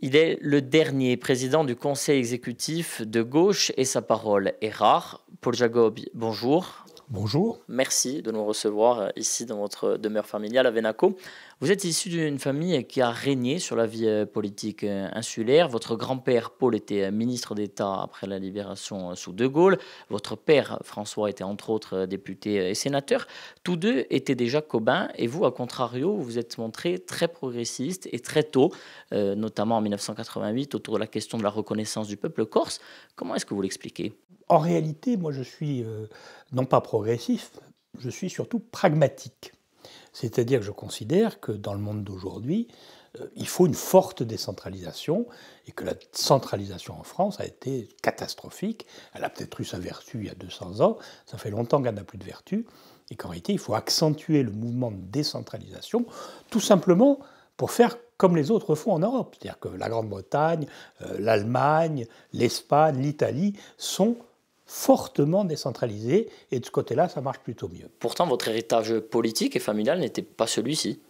Il est le dernier président du conseil exécutif de gauche et sa parole est rare. Paul Jacob, bonjour. Bonjour. Merci de nous recevoir euh, ici dans votre demeure familiale à Venaco. Vous êtes issu d'une famille qui a régné sur la vie euh, politique euh, insulaire. Votre grand-père Paul était ministre d'État après la libération sous De Gaulle. Votre père François était entre autres député et sénateur. Tous deux étaient déjà cobains et vous, à contrario, vous êtes montré très progressiste et très tôt, notamment en 1988 autour de la question de la reconnaissance du peuple corse. Comment est-ce que vous l'expliquez en réalité, moi je suis euh, non pas progressif, je suis surtout pragmatique. C'est-à-dire que je considère que dans le monde d'aujourd'hui, euh, il faut une forte décentralisation et que la centralisation en France a été catastrophique. Elle a peut-être eu sa vertu il y a 200 ans, ça fait longtemps qu'elle n'a plus de vertu, et qu'en réalité, il faut accentuer le mouvement de décentralisation, tout simplement pour faire comme les autres font en Europe. C'est-à-dire que la Grande-Bretagne, euh, l'Allemagne, l'Espagne, l'Italie sont fortement décentralisé, et de ce côté-là, ça marche plutôt mieux. Pourtant, votre héritage politique et familial n'était pas celui-ci.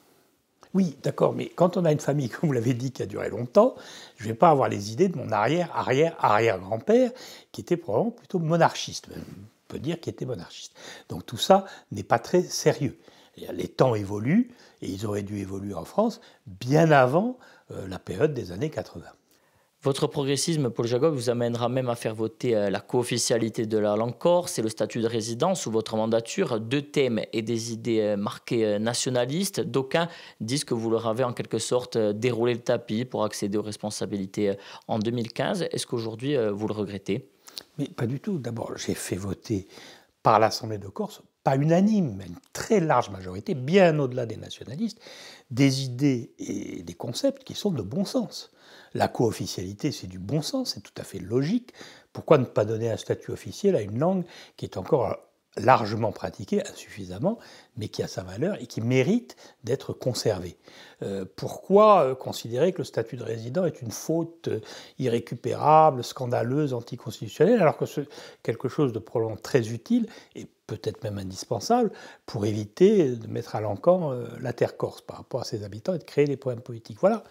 Oui, d'accord, mais quand on a une famille, comme vous l'avez dit, qui a duré longtemps, je ne vais pas avoir les idées de mon arrière-arrière-arrière-grand-père, qui était probablement plutôt monarchiste, on peut dire qu'il était monarchiste. Donc tout ça n'est pas très sérieux. Les temps évoluent, et ils auraient dû évoluer en France bien avant euh, la période des années 80. Votre progressisme, Paul Jacob, vous amènera même à faire voter euh, la co-officialité de la langue corse et le statut de résidence sous votre mandature, deux thèmes et des idées euh, marquées euh, nationalistes. D'aucuns disent que vous leur avez en quelque sorte déroulé le tapis pour accéder aux responsabilités en 2015. Est-ce qu'aujourd'hui, vous le regrettez Mais pas du tout. D'abord, j'ai fait voter par l'Assemblée de Corse unanime, mais une très large majorité, bien au-delà des nationalistes, des idées et des concepts qui sont de bon sens. La co-officialité, c'est du bon sens, c'est tout à fait logique. Pourquoi ne pas donner un statut officiel à une langue qui est encore largement pratiquée, insuffisamment, mais qui a sa valeur et qui mérite d'être conservée. Euh, pourquoi euh, considérer que le statut de résident est une faute euh, irrécupérable, scandaleuse, anticonstitutionnelle, alors que c'est quelque chose de probablement très utile et peut-être même indispensable pour éviter de mettre à l'encan la terre corse par rapport à ses habitants et de créer des problèmes politiques Voilà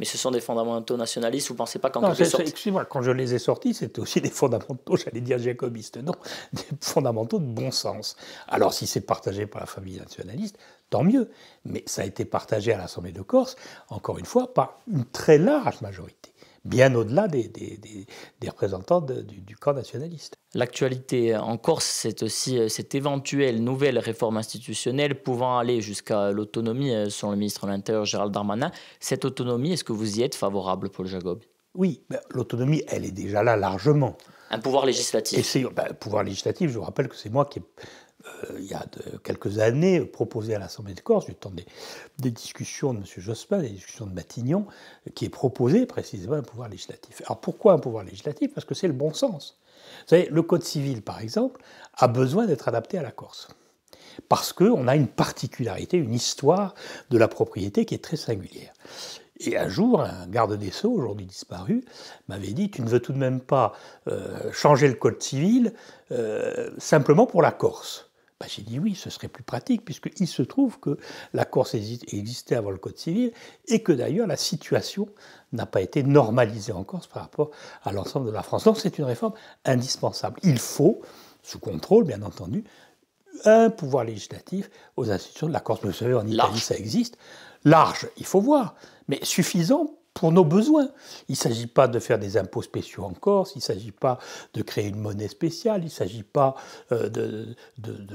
mais ce sont des fondamentaux nationalistes. Vous ne pensez pas quand je Excusez-moi, quand je les ai sortis, c'était aussi des fondamentaux, j'allais dire jacobistes, non, des fondamentaux de bon sens. Alors si c'est partagé par la famille nationaliste, tant mieux. Mais ça a été partagé à l'Assemblée de Corse, encore une fois, par une très large majorité bien au-delà des, des, des, représentants du, du, camp nationaliste. L'actualité en Corse, c'est aussi euh, cette éventuelle nouvelle réforme institutionnelle pouvant aller jusqu'à l'autonomie, euh, selon le ministre de l'Intérieur Gérald Darmanin. Cette autonomie, est-ce que vous y êtes favorable, Paul Jacob Oui, l'autonomie, elle est déjà là largement. Un pouvoir législatif. Un bah, pouvoir législatif, je vous rappelle que c'est moi qui euh, il y a quelques années, proposé à l'Assemblée de Corse, du temps des, discussions de M. Jospin, des discussions de Matignon, qui est proposé précisément un pouvoir législatif. Alors pourquoi un pouvoir législatif Parce que c'est le bon sens. Vous savez, le Code civil, par exemple, a besoin d'être adapté à la Corse. Parce qu'on a une particularité, une histoire de la propriété qui est très singulière. Et un jour, un garde des Sceaux, aujourd'hui disparu, m'avait dit Tu ne veux tout de même pas euh, changer le code civil euh, simplement pour la Corse. Bah, j'ai dit oui, ce serait plus pratique, puisqu'il se trouve que la Corse existait avant le Code civil et que d'ailleurs la situation n'a pas été normalisée en Corse par rapport à l'ensemble de la France. Donc c'est une réforme indispensable. Il faut, sous contrôle bien entendu, un pouvoir législatif aux institutions de la Corse. Vous savez, en Italie, ça existe. Large, il faut voir, mais suffisant pour nos besoins. Il ne s'agit pas de faire des impôts spéciaux en Corse, il ne s'agit pas de créer une monnaie spéciale, il ne s'agit pas euh, de,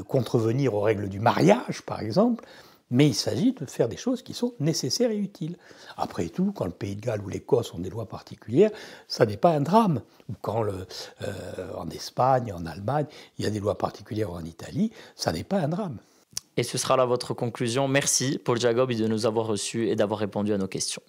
contrevenir aux règles du mariage, par exemple, mais il s'agit de faire des choses qui sont nécessaires et utiles. Après tout, quand le Pays de Galles ou l'Écosse ont des lois particulières, ça n'est pas un drame. Ou quand le, euh, en Espagne, en Allemagne, il y a des lois particulières ou en Italie, ça n'est pas un drame. Et ce sera là votre conclusion. Merci Paul Jacob de nous avoir reçus et d'avoir répondu à nos questions.